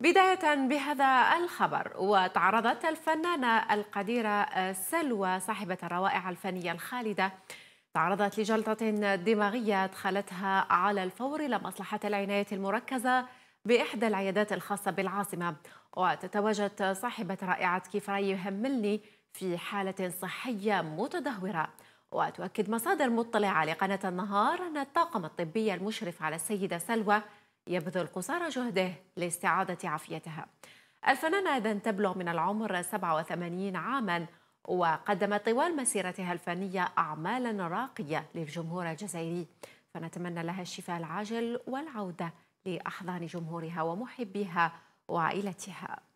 بداية بهذا الخبر وتعرضت الفنانة القديرة آه، سلوى صاحبة الروائع الفنية الخالدة تعرضت لجلطة دماغية أدخلتها على الفور لمصلحة العناية المركزة بإحدى العيادات الخاصة بالعاصمة وتتواجد صاحبة رائعة كيف يهملني في حالة صحية متدهورة وتؤكد مصادر مطلعة لقناة النهار أن الطاقم الطبي المشرف على السيدة سلوى يبذل قصارى جهده لاستعادة عافيتها الفنانة إذن تبلغ من العمر 87 عاماً وقدمت طوال مسيرتها الفنية أعمالا راقية للجمهور الجزائري فنتمنى لها الشفاء العاجل والعودة لأحضان جمهورها ومحبيها وعائلتها